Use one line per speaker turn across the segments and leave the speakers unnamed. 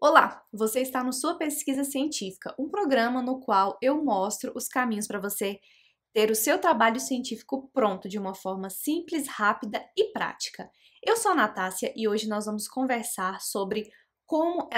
Olá, você está no Sua Pesquisa Científica, um programa no qual eu mostro os caminhos para você ter o seu trabalho científico pronto de uma forma simples, rápida e prática. Eu sou a Natácia e hoje nós vamos conversar sobre como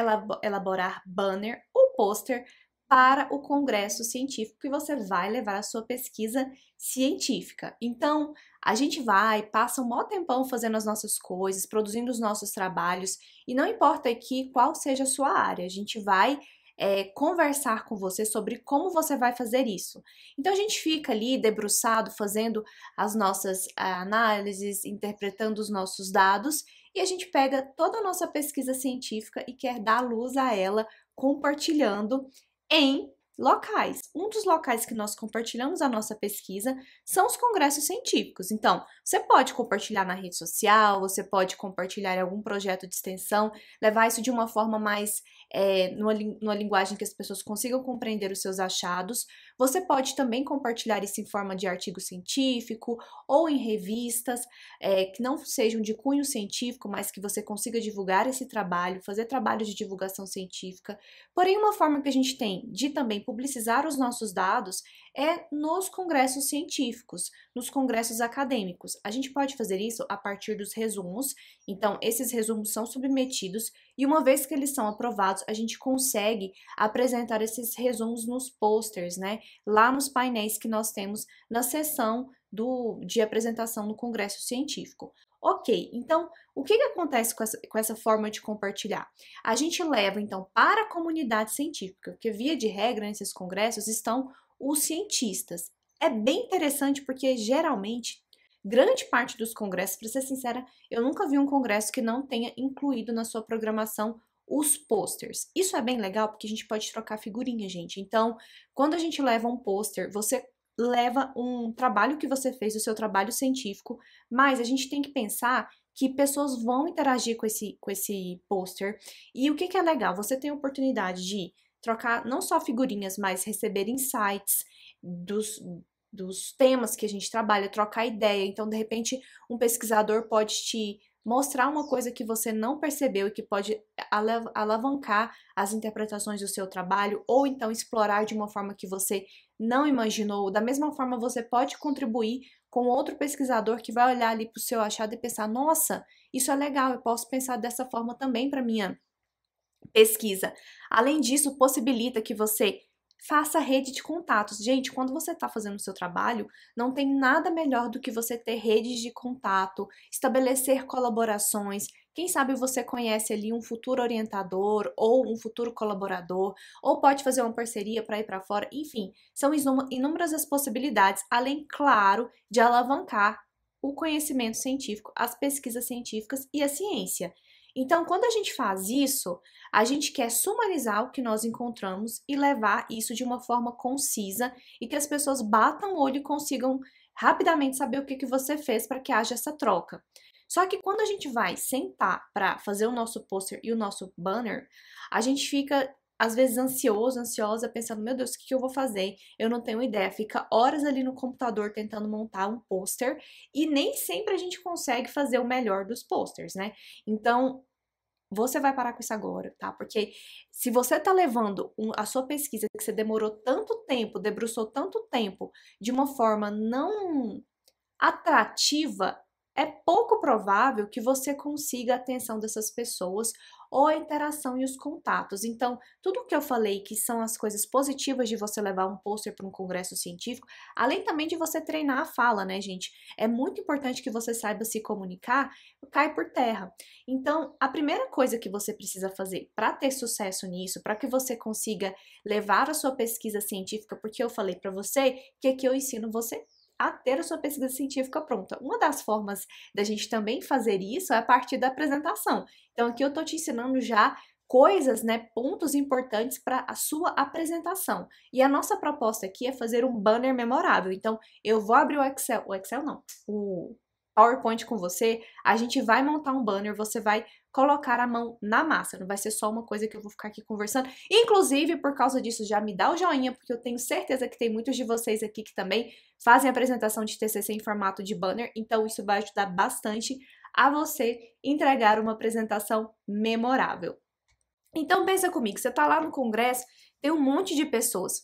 elaborar banner ou pôster para o congresso científico que você vai levar a sua pesquisa científica. Então, a gente vai, passa um maior tempão fazendo as nossas coisas, produzindo os nossos trabalhos, e não importa aqui qual seja a sua área, a gente vai é, conversar com você sobre como você vai fazer isso. Então, a gente fica ali debruçado, fazendo as nossas é, análises, interpretando os nossos dados, e a gente pega toda a nossa pesquisa científica e quer dar luz a ela compartilhando em locais. Um dos locais que nós compartilhamos a nossa pesquisa são os congressos científicos. Então, você pode compartilhar na rede social, você pode compartilhar em algum projeto de extensão, levar isso de uma forma mais é, numa, numa linguagem que as pessoas consigam compreender os seus achados. Você pode também compartilhar isso em forma de artigo científico ou em revistas é, que não sejam de cunho científico, mas que você consiga divulgar esse trabalho, fazer trabalhos de divulgação científica. Porém, uma forma que a gente tem de também publicizar os nossos dados é nos congressos científicos, nos congressos acadêmicos. A gente pode fazer isso a partir dos resumos. Então, esses resumos são submetidos e uma vez que eles são aprovados, a gente consegue apresentar esses resumos nos posters, né? Lá nos painéis que nós temos na sessão do, de apresentação no congresso científico. Ok, então o que, que acontece com essa, com essa, forma de compartilhar? A gente leva então para a comunidade científica, porque via de regra nesses congressos estão os cientistas. É bem interessante porque geralmente grande parte dos congressos, para ser sincera, eu nunca vi um congresso que não tenha incluído na sua programação os posters. Isso é bem legal porque a gente pode trocar figurinha, gente. Então, quando a gente leva um pôster, você leva um trabalho que você fez, o seu trabalho científico, mas a gente tem que pensar que pessoas vão interagir com esse, com esse pôster. E o que, que é legal? Você tem a oportunidade de trocar não só figurinhas, mas receber insights dos, dos temas que a gente trabalha, trocar ideia. Então, de repente, um pesquisador pode te mostrar uma coisa que você não percebeu e que pode alav alavancar as interpretações do seu trabalho, ou então explorar de uma forma que você não imaginou. Da mesma forma, você pode contribuir com outro pesquisador que vai olhar ali para o seu achado e pensar: nossa, isso é legal, eu posso pensar dessa forma também para minha pesquisa. Além disso, possibilita que você Faça rede de contatos. Gente, quando você está fazendo o seu trabalho, não tem nada melhor do que você ter redes de contato, estabelecer colaborações. Quem sabe você conhece ali um futuro orientador ou um futuro colaborador, ou pode fazer uma parceria para ir para fora. Enfim, são inúmeras as possibilidades, além, claro, de alavancar o conhecimento científico, as pesquisas científicas e a ciência. Então, quando a gente faz isso, a gente quer sumarizar o que nós encontramos e levar isso de uma forma concisa e que as pessoas batam o olho e consigam rapidamente saber o que, que você fez para que haja essa troca. Só que quando a gente vai sentar para fazer o nosso pôster e o nosso banner, a gente fica às vezes ansioso, ansiosa, pensando, meu Deus, o que eu vou fazer? Eu não tenho ideia. Fica horas ali no computador tentando montar um pôster e nem sempre a gente consegue fazer o melhor dos pôsteres, né? Então, você vai parar com isso agora, tá? Porque se você tá levando a sua pesquisa que você demorou tanto tempo, debruçou tanto tempo, de uma forma não atrativa, é pouco provável que você consiga a atenção dessas pessoas ou a interação e os contatos. Então, tudo o que eu falei que são as coisas positivas de você levar um pôster para um congresso científico, além também de você treinar a fala, né, gente? É muito importante que você saiba se comunicar, cai por terra. Então, a primeira coisa que você precisa fazer para ter sucesso nisso, para que você consiga levar a sua pesquisa científica, porque eu falei para você que aqui eu ensino você a ter a sua pesquisa científica pronta. Uma das formas da gente também fazer isso é a partir da apresentação. Então, aqui eu estou te ensinando já coisas, né, pontos importantes para a sua apresentação. E a nossa proposta aqui é fazer um banner memorável. Então, eu vou abrir o Excel, o Excel não, o PowerPoint com você, a gente vai montar um banner, você vai colocar a mão na massa. Não vai ser só uma coisa que eu vou ficar aqui conversando. Inclusive, por causa disso, já me dá o joinha, porque eu tenho certeza que tem muitos de vocês aqui que também fazem apresentação de TCC em formato de banner, então isso vai ajudar bastante a você entregar uma apresentação memorável. Então pensa comigo, você está lá no congresso, tem um monte de pessoas.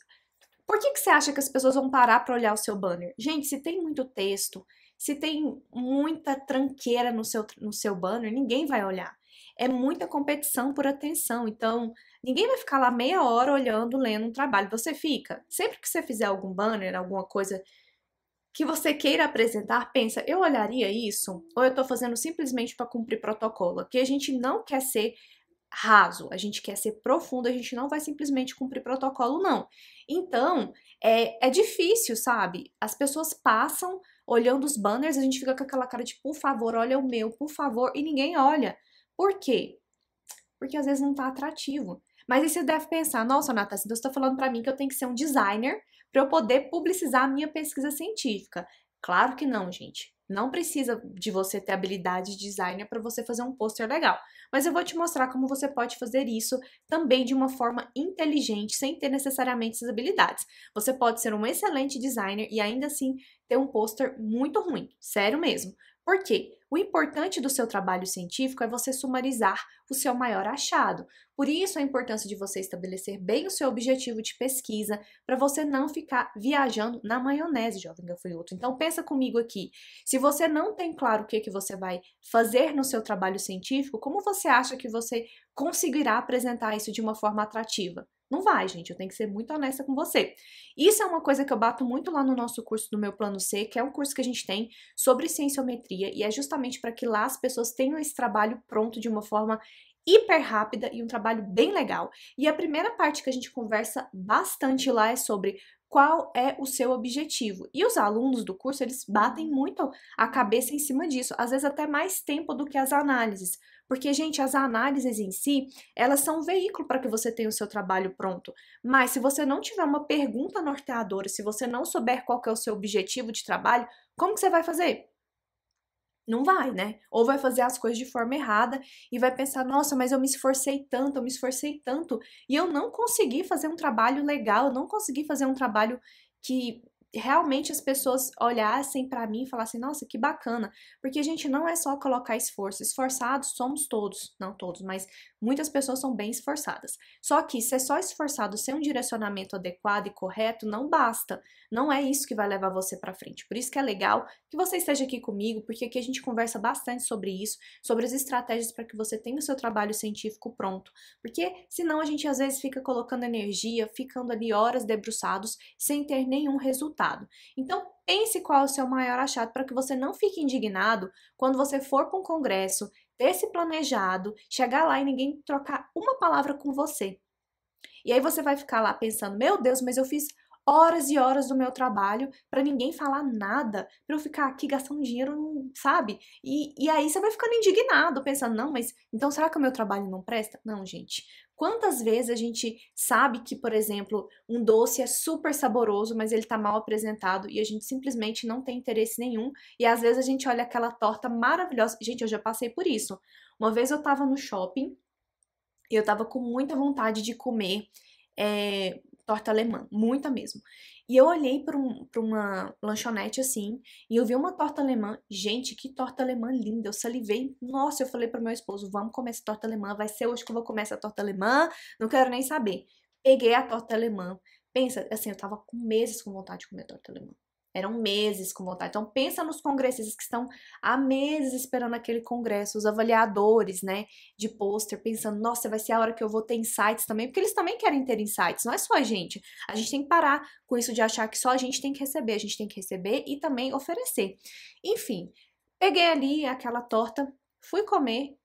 Por que, que você acha que as pessoas vão parar para olhar o seu banner? Gente, se tem muito texto, se tem muita tranqueira no seu, no seu banner, ninguém vai olhar. É muita competição por atenção. Então, ninguém vai ficar lá meia hora olhando, lendo um trabalho. Você fica. Sempre que você fizer algum banner, alguma coisa que você queira apresentar, pensa, eu olharia isso? Ou eu estou fazendo simplesmente para cumprir protocolo? Que a gente não quer ser raso, a gente quer ser profundo, a gente não vai simplesmente cumprir protocolo, não. Então, é, é difícil, sabe? As pessoas passam olhando os banners, a gente fica com aquela cara de, por favor, olha o meu, por favor, e ninguém olha. Por quê? Porque às vezes não tá atrativo. Mas aí você deve pensar, nossa, Natasha, você está falando para mim que eu tenho que ser um designer para eu poder publicizar a minha pesquisa científica. Claro que não, gente. Não precisa de você ter habilidade de designer para você fazer um pôster legal, mas eu vou te mostrar como você pode fazer isso também de uma forma inteligente, sem ter necessariamente essas habilidades. Você pode ser um excelente designer e ainda assim ter um pôster muito ruim, sério mesmo. Por quê? O importante do seu trabalho científico é você sumarizar o seu maior achado. Por isso, a importância de você estabelecer bem o seu objetivo de pesquisa, para você não ficar viajando na maionese, jovem gafanhoto. Então, pensa comigo aqui. Se você não tem claro o que, que você vai fazer no seu trabalho científico, como você acha que você conseguirá apresentar isso de uma forma atrativa? Não vai, gente, eu tenho que ser muito honesta com você. Isso é uma coisa que eu bato muito lá no nosso curso do meu plano C, que é um curso que a gente tem sobre cienciometria e é justamente justamente para que lá as pessoas tenham esse trabalho pronto de uma forma hiper rápida e um trabalho bem legal. E a primeira parte que a gente conversa bastante lá é sobre qual é o seu objetivo. E os alunos do curso, eles batem muito a cabeça em cima disso, às vezes até mais tempo do que as análises. Porque, gente, as análises em si, elas são um veículo para que você tenha o seu trabalho pronto. Mas se você não tiver uma pergunta norteadora, se você não souber qual é o seu objetivo de trabalho, como que você vai fazer? não vai, né? Ou vai fazer as coisas de forma errada e vai pensar: nossa, mas eu me esforcei tanto, eu me esforcei tanto e eu não consegui fazer um trabalho legal, eu não consegui fazer um trabalho que realmente as pessoas olhassem para mim e falassem: nossa, que bacana. Porque, a gente, não é só colocar esforço. Esforçados somos todos, não todos, mas muitas pessoas são bem esforçadas. Só que ser só esforçado, sem um direcionamento adequado e correto, não basta. Não é isso que vai levar você para frente. Por isso que é legal que você esteja aqui comigo, porque aqui a gente conversa bastante sobre isso, sobre as estratégias para que você tenha o seu trabalho científico pronto. Porque senão a gente às vezes fica colocando energia, ficando ali horas debruçados, sem ter nenhum resultado. Então, pense qual é o seu maior achado para que você não fique indignado quando você for para um congresso, ter se planejado, chegar lá e ninguém trocar uma palavra com você. E aí você vai ficar lá pensando: meu Deus, mas eu fiz horas e horas do meu trabalho para ninguém falar nada, para eu ficar aqui gastando dinheiro, sabe? E, e aí você vai ficando indignado, pensando, não, mas então será que o meu trabalho não presta? Não, gente. Quantas vezes a gente sabe que, por exemplo, um doce é super saboroso, mas ele tá mal apresentado e a gente simplesmente não tem interesse nenhum, e às vezes a gente olha aquela torta maravilhosa. Gente, eu já passei por isso. Uma vez eu tava no shopping e eu tava com muita vontade de comer é, torta alemã, muita mesmo. E eu olhei para um, uma lanchonete assim, e eu vi uma torta alemã. Gente, que torta alemã linda! Eu salivei. Nossa, eu falei para meu esposo: vamos comer essa torta alemã. Vai ser hoje que eu vou comer essa torta alemã. Não quero nem saber. Peguei a torta alemã. Pensa, assim, eu tava com meses com vontade de comer torta alemã eram meses com vontade. Então pensa nos congressistas que estão há meses esperando aquele congresso, os avaliadores, né, de pôster, pensando, nossa, vai ser a hora que eu vou ter insights também, porque eles também querem ter insights, não é só a gente. A gente tem que parar com isso de achar que só a gente tem que receber, a gente tem que receber e também oferecer. Enfim, peguei ali aquela torta, fui comer.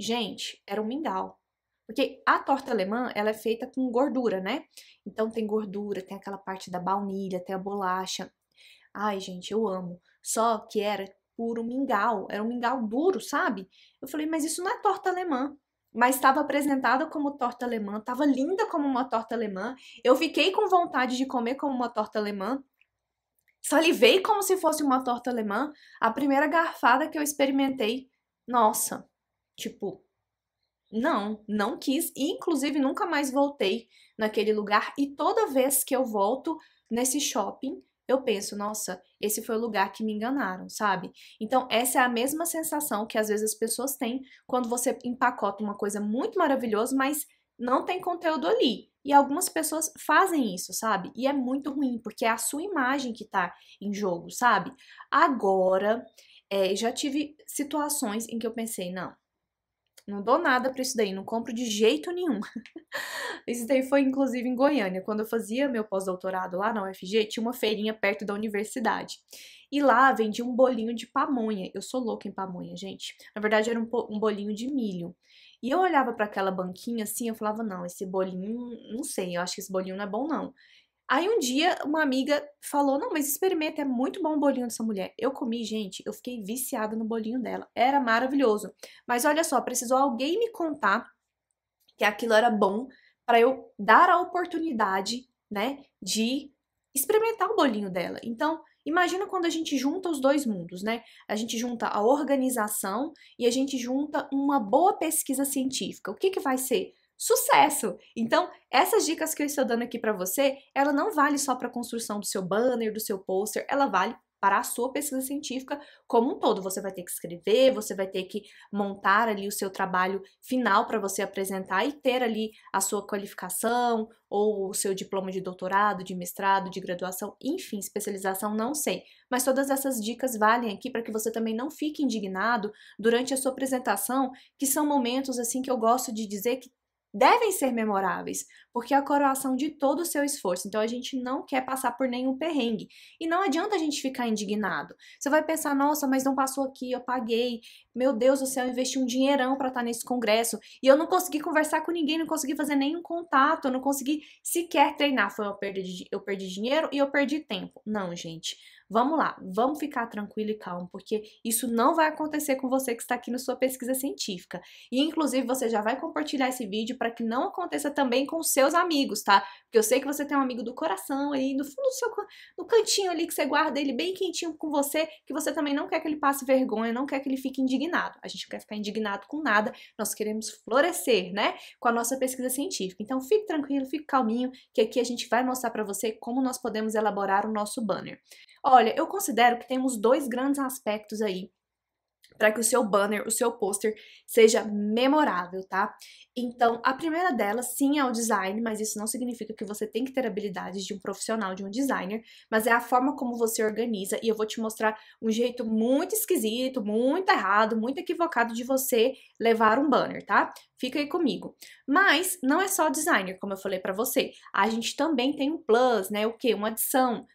Gente, era um mingau. Porque a torta alemã, ela é feita com gordura, né? Então tem gordura, tem aquela parte da baunilha, tem a bolacha. Ai, gente, eu amo. Só que era puro mingau, era um mingau duro, sabe? Eu falei, mas isso não é torta alemã. Mas estava apresentada como torta alemã, estava linda como uma torta alemã. Eu fiquei com vontade de comer como uma torta alemã. Salivei como se fosse uma torta alemã. A primeira garfada que eu experimentei, nossa, tipo, não, não quis. E, inclusive, nunca mais voltei naquele lugar. E toda vez que eu volto nesse shopping, eu penso, nossa, esse foi o lugar que me enganaram, sabe? Então, essa é a mesma sensação que às vezes as pessoas têm quando você empacota uma coisa muito maravilhosa, mas não tem conteúdo ali. E algumas pessoas fazem isso, sabe? E é muito ruim, porque é a sua imagem que tá em jogo, sabe? Agora, é, já tive situações em que eu pensei, não, não dou nada para isso daí, não compro de jeito nenhum. isso daí foi inclusive em Goiânia, quando eu fazia meu pós-doutorado lá na UFG, tinha uma feirinha perto da universidade. E lá vendia um bolinho de pamonha. Eu sou louca em pamonha, gente. Na verdade era um bolinho de milho. E eu olhava para aquela banquinha assim, eu falava, não, esse bolinho, não sei, eu acho que esse bolinho não é bom não. Aí um dia uma amiga falou: Não, mas experimenta, é muito bom o bolinho dessa mulher. Eu comi, gente, eu fiquei viciada no bolinho dela. Era maravilhoso. Mas olha só, precisou alguém me contar que aquilo era bom para eu dar a oportunidade, né, de experimentar o bolinho dela. Então, imagina quando a gente junta os dois mundos, né? A gente junta a organização e a gente junta uma boa pesquisa científica. O que que vai ser? sucesso. Então, essas dicas que eu estou dando aqui para você, ela não vale só para a construção do seu banner, do seu pôster, ela vale para a sua pesquisa científica como um todo. Você vai ter que escrever, você vai ter que montar ali o seu trabalho final para você apresentar e ter ali a sua qualificação ou o seu diploma de doutorado, de mestrado, de graduação, enfim, especialização, não sei. Mas todas essas dicas valem aqui para que você também não fique indignado durante a sua apresentação, que são momentos assim que eu gosto de dizer que devem ser memoráveis, porque é a coroação de todo o seu esforço. Então a gente não quer passar por nenhum perrengue. E não adianta a gente ficar indignado. Você vai pensar, nossa, mas não passou aqui, eu paguei. Meu Deus do céu, eu investi um dinheirão para estar tá nesse congresso e eu não consegui conversar com ninguém, não consegui fazer nenhum contato, eu não consegui sequer treinar. Foi eu perdi, eu perdi dinheiro e eu perdi tempo. Não, gente. Vamos lá, vamos ficar tranquilo e calmo, porque isso não vai acontecer com você que está aqui na sua pesquisa científica. E inclusive você já vai compartilhar esse vídeo para que não aconteça também com seus amigos, tá? Porque eu sei que você tem um amigo do coração ali, no fundo do seu no cantinho ali que você guarda ele bem quentinho com você, que você também não quer que ele passe vergonha, não quer que ele fique indignado. A gente não quer ficar indignado com nada, nós queremos florescer, né, com a nossa pesquisa científica. Então fique tranquilo, fique calminho, que aqui a gente vai mostrar para você como nós podemos elaborar o nosso banner. Olha, eu considero que temos dois grandes aspectos aí para que o seu banner, o seu pôster seja memorável, tá? Então, a primeira delas, sim, é o design, mas isso não significa que você tem que ter habilidades de um profissional, de um designer, mas é a forma como você organiza, e eu vou te mostrar um jeito muito esquisito, muito errado, muito equivocado de você levar um banner, tá? Fica aí comigo. Mas não é só designer, como eu falei para você. A gente também tem um plus, né? O quê? Uma adição.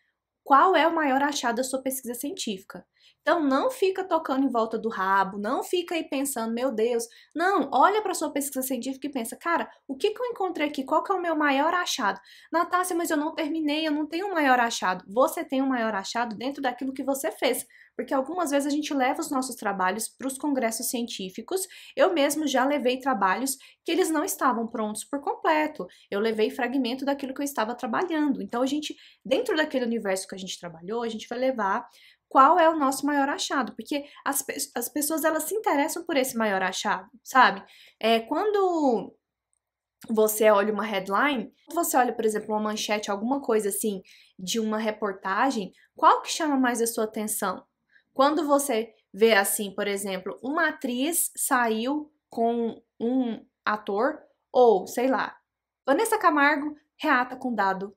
Qual é o maior achado da sua pesquisa científica? Então não fica tocando em volta do rabo, não fica aí pensando, meu Deus. Não, olha para sua pesquisa científica e pensa, cara, o que, que eu encontrei aqui? Qual que é o meu maior achado? Natácia, mas eu não terminei, eu não tenho um maior achado. Você tem um maior achado dentro daquilo que você fez. Porque algumas vezes a gente leva os nossos trabalhos para os congressos científicos. Eu mesmo já levei trabalhos que eles não estavam prontos por completo. Eu levei fragmento daquilo que eu estava trabalhando. Então a gente, dentro daquele universo que a gente trabalhou, a gente vai levar qual é o nosso maior achado, porque as, as pessoas elas se interessam por esse maior achado, sabe? É, quando você olha uma headline, você olha, por exemplo, uma manchete, alguma coisa assim, de uma reportagem, qual que chama mais a sua atenção? Quando você vê assim, por exemplo, uma atriz saiu com um ator, ou sei lá, Vanessa Camargo reata com dado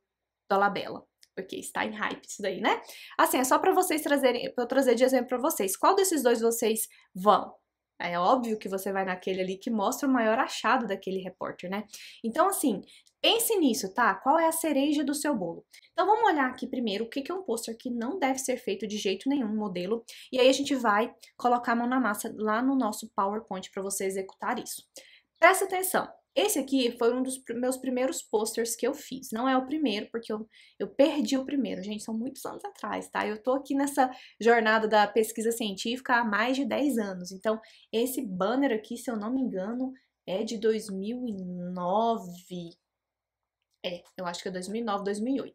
da Labela porque está em hype isso daí, né? Assim, é só para vocês trazerem, para eu trazer de exemplo para vocês. Qual desses dois vocês vão? É óbvio que você vai naquele ali que mostra o maior achado daquele repórter, né? Então, assim, pense nisso, tá? Qual é a cereja do seu bolo? Então, vamos olhar aqui primeiro o que é um pôster que não deve ser feito de jeito nenhum, modelo. E aí a gente vai colocar a mão na massa lá no nosso PowerPoint para você executar isso. Presta atenção. Esse aqui foi um dos meus primeiros posters que eu fiz. Não é o primeiro, porque eu, eu perdi o primeiro. Gente, são muitos anos atrás, tá? Eu tô aqui nessa jornada da pesquisa científica há mais de 10 anos. Então, esse banner aqui, se eu não me engano, é de 2009. É, eu acho que é 2009, 2008.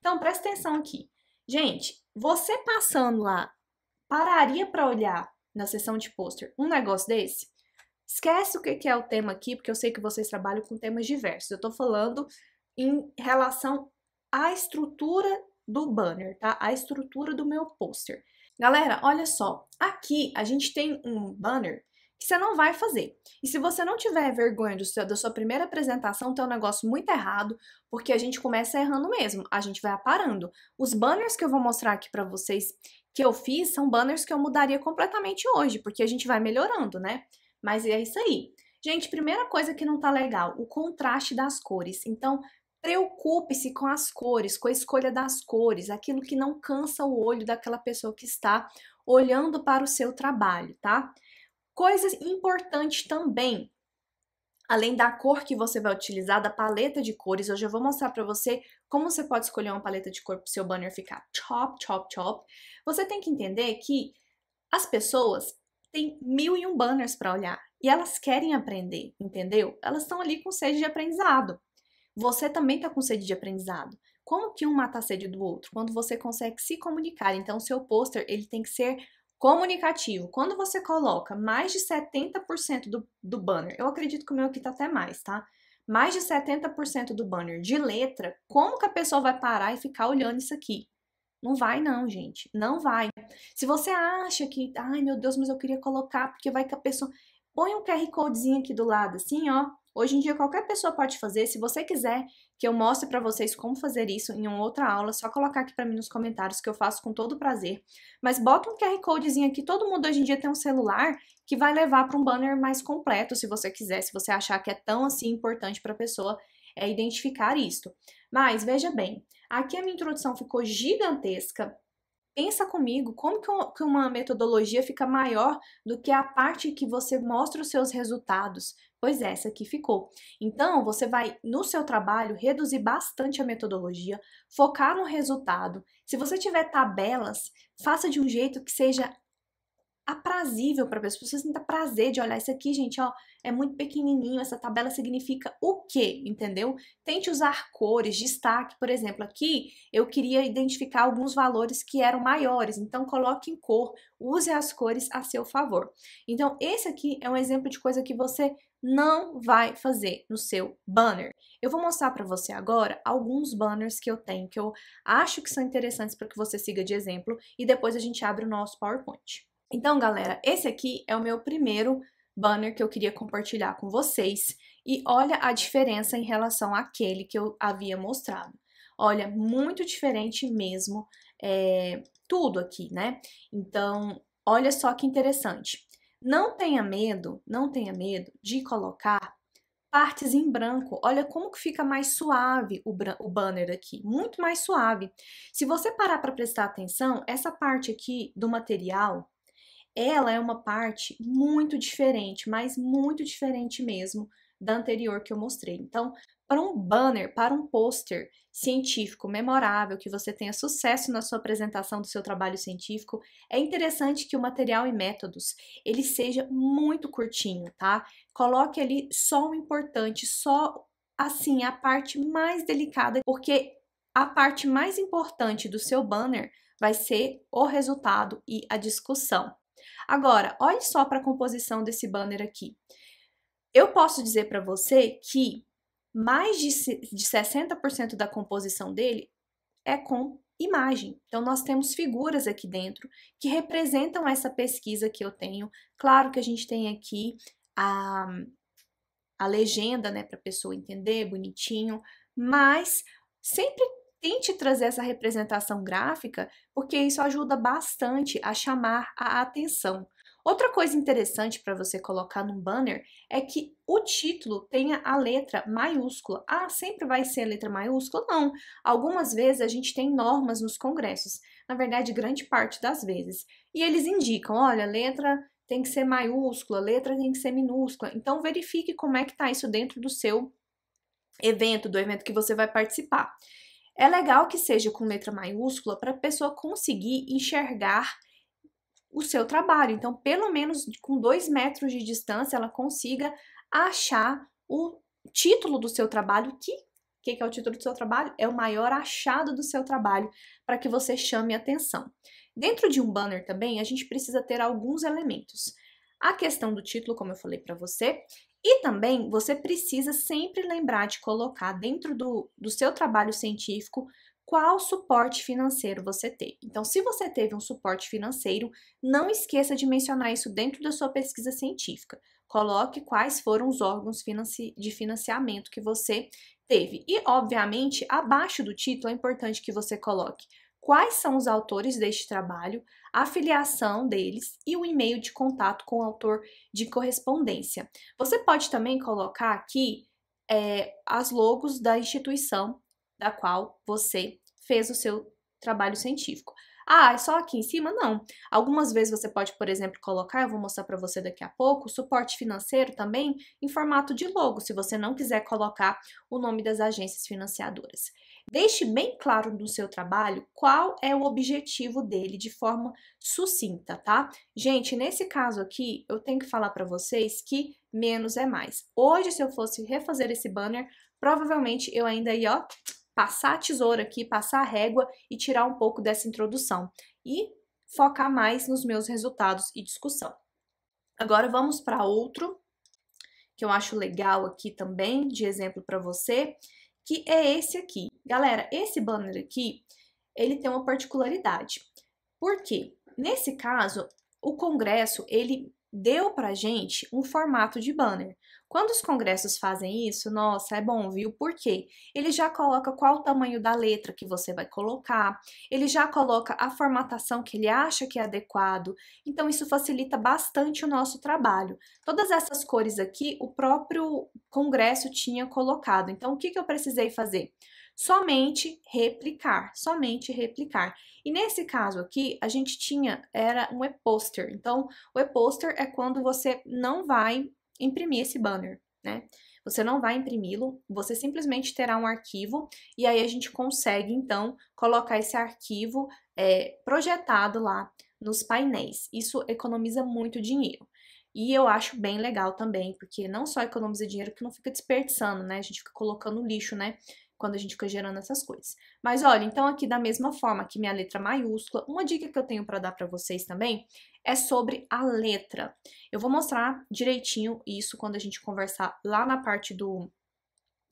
Então, presta atenção aqui. Gente, você passando lá, pararia para olhar na seção de pôster um negócio desse? Esquece o que é o tema aqui, porque eu sei que vocês trabalham com temas diversos. Eu estou falando em relação à estrutura do banner, tá? A estrutura do meu pôster. Galera, olha só, aqui a gente tem um banner que você não vai fazer. E se você não tiver vergonha do seu, da sua primeira apresentação, tem um negócio muito errado, porque a gente começa errando mesmo, a gente vai aparando. Os banners que eu vou mostrar aqui para vocês que eu fiz são banners que eu mudaria completamente hoje, porque a gente vai melhorando, né? Mas é isso aí. Gente, primeira coisa que não tá legal, o contraste das cores. Então, preocupe-se com as cores, com a escolha das cores, aquilo que não cansa o olho daquela pessoa que está olhando para o seu trabalho, tá? Coisas importantes também, além da cor que você vai utilizar, da paleta de cores, hoje eu vou mostrar para você como você pode escolher uma paleta de cor para o seu banner ficar chop, chop, chop. Você tem que entender que as pessoas, tem mil e um banners para olhar e elas querem aprender, entendeu? Elas estão ali com sede de aprendizado. Você também está com sede de aprendizado. Como que um mata a sede do outro? Quando você consegue se comunicar. Então, seu pôster ele tem que ser comunicativo. Quando você coloca mais de 70% do, do banner, eu acredito que o meu aqui tá até mais, tá? Mais de 70% do banner de letra, como que a pessoa vai parar e ficar olhando isso aqui? Não vai não, gente. Não vai. Se você acha que, ai meu Deus, mas eu queria colocar porque vai que a pessoa... Põe um QR Codezinho aqui do lado, assim, ó. Hoje em dia qualquer pessoa pode fazer. Se você quiser que eu mostre para vocês como fazer isso em uma outra aula, só colocar aqui para mim nos comentários que eu faço com todo prazer. Mas bota um QR Codezinho aqui. Todo mundo hoje em dia tem um celular que vai levar para um banner mais completo, se você quiser, se você achar que é tão assim importante para a pessoa é identificar isto. Mas veja bem, Aqui a minha introdução ficou gigantesca. Pensa comigo, como que uma metodologia fica maior do que a parte que você mostra os seus resultados? Pois é, essa aqui ficou. Então, você vai, no seu trabalho, reduzir bastante a metodologia, focar no resultado. Se você tiver tabelas, faça de um jeito que seja aprazível para pessoas. Pessoas Você sentir prazer de olhar isso aqui, gente, ó, é muito pequenininho, essa tabela significa o quê, entendeu? Tente usar cores, destaque, por exemplo, aqui eu queria identificar alguns valores que eram maiores, então coloque em cor, use as cores a seu favor. Então, esse aqui é um exemplo de coisa que você não vai fazer no seu banner. Eu vou mostrar para você agora alguns banners que eu tenho, que eu acho que são interessantes para que você siga de exemplo, e depois a gente abre o nosso PowerPoint. Então, galera, esse aqui é o meu primeiro banner que eu queria compartilhar com vocês e olha a diferença em relação àquele que eu havia mostrado. Olha, muito diferente mesmo é, tudo aqui, né? Então, olha só que interessante. Não tenha medo, não tenha medo de colocar partes em branco. Olha como que fica mais suave o, o banner aqui, muito mais suave. Se você parar para prestar atenção, essa parte aqui do material ela é uma parte muito diferente, mas muito diferente mesmo da anterior que eu mostrei. Então, para um banner, para um pôster científico memorável, que você tenha sucesso na sua apresentação do seu trabalho científico, é interessante que o material e métodos, ele seja muito curtinho, tá? Coloque ali só o importante, só assim a parte mais delicada, porque a parte mais importante do seu banner vai ser o resultado e a discussão. Agora, olhe só para a composição desse banner aqui. Eu posso dizer para você que mais de, de 60% da composição dele é com imagem. Então, nós temos figuras aqui dentro que representam essa pesquisa que eu tenho. Claro que a gente tem aqui a, a legenda, né, para a pessoa entender bonitinho, mas sempre tente trazer essa representação gráfica, porque isso ajuda bastante a chamar a atenção. Outra coisa interessante para você colocar no banner é que o título tenha a letra maiúscula. Ah, sempre vai ser letra maiúscula? Não. Algumas vezes a gente tem normas nos congressos, na verdade, grande parte das vezes. E eles indicam, olha, letra tem que ser maiúscula, letra tem que ser minúscula. Então verifique como é que está isso dentro do seu evento, do evento que você vai participar. É legal que seja com letra maiúscula para a pessoa conseguir enxergar o seu trabalho. Então, pelo menos com dois metros de distância, ela consiga achar o título do seu trabalho, que, que, que é o título do seu trabalho? É o maior achado do seu trabalho, para que você chame atenção. Dentro de um banner também, a gente precisa ter alguns elementos. A questão do título, como eu falei para você, e também você precisa sempre lembrar de colocar dentro do, do seu trabalho científico qual suporte financeiro você teve. Então, se você teve um suporte financeiro, não esqueça de mencionar isso dentro da sua pesquisa científica. Coloque quais foram os órgãos financi de financiamento que você teve. E, obviamente, abaixo do título é importante que você coloque quais são os autores deste trabalho, a filiação deles e o e-mail de contato com o autor de correspondência. Você pode também colocar aqui é, as logos da instituição da qual você fez o seu trabalho científico. Ah, é só aqui em cima? Não. Algumas vezes você pode, por exemplo, colocar, eu vou mostrar para você daqui a pouco, suporte financeiro também em formato de logo, se você não quiser colocar o nome das agências financiadoras. Deixe bem claro no seu trabalho qual é o objetivo dele de forma sucinta, tá? Gente, nesse caso aqui, eu tenho que falar para vocês que menos é mais. Hoje, se eu fosse refazer esse banner, provavelmente eu ainda ia, ó, passar a tesoura aqui, passar a régua e tirar um pouco dessa introdução. E focar mais nos meus resultados e discussão. Agora vamos para outro que eu acho legal aqui também, de exemplo para você, que é esse aqui. Galera, esse banner aqui, ele tem uma particularidade. Por quê? Nesse caso, o congresso, ele deu pra gente um formato de banner. Quando os congressos fazem isso, nossa, é bom, viu? Por quê? Ele já coloca qual o tamanho da letra que você vai colocar, ele já coloca a formatação que ele acha que é adequado, então isso facilita bastante o nosso trabalho. Todas essas cores aqui, o próprio congresso tinha colocado. Então, o que, que eu precisei fazer? somente replicar, somente replicar. E nesse caso aqui, a gente tinha, era um e-poster. Então, o e-poster é quando você não vai imprimir esse banner, né? Você não vai imprimi-lo, você simplesmente terá um arquivo e aí a gente consegue, então, colocar esse arquivo é, projetado lá nos painéis. Isso economiza muito dinheiro. E eu acho bem legal também, porque não só economiza dinheiro, que não fica desperdiçando, né? A gente fica colocando lixo, né? quando a gente fica gerando essas coisas. Mas olha, então aqui da mesma forma que minha letra maiúscula, uma dica que eu tenho para dar para vocês também é sobre a letra. Eu vou mostrar direitinho isso quando a gente conversar lá na parte do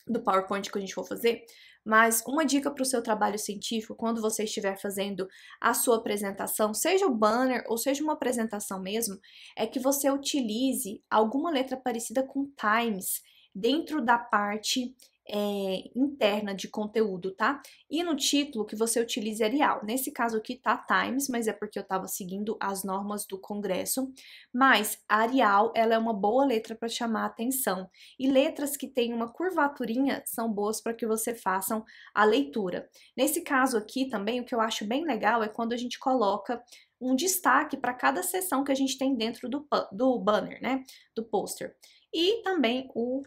do PowerPoint que a gente for fazer, mas uma dica para o seu trabalho científico, quando você estiver fazendo a sua apresentação, seja o banner ou seja uma apresentação mesmo, é que você utilize alguma letra parecida com times dentro da parte é, interna de conteúdo, tá? E no título que você utilize é Arial. Nesse caso aqui tá Times, mas é porque eu estava seguindo as normas do Congresso. Mas Arial, ela é uma boa letra para chamar a atenção. E letras que têm uma curvaturinha são boas para que você façam a leitura. Nesse caso aqui também, o que eu acho bem legal é quando a gente coloca um destaque para cada seção que a gente tem dentro do, do banner, né? Do pôster. E também o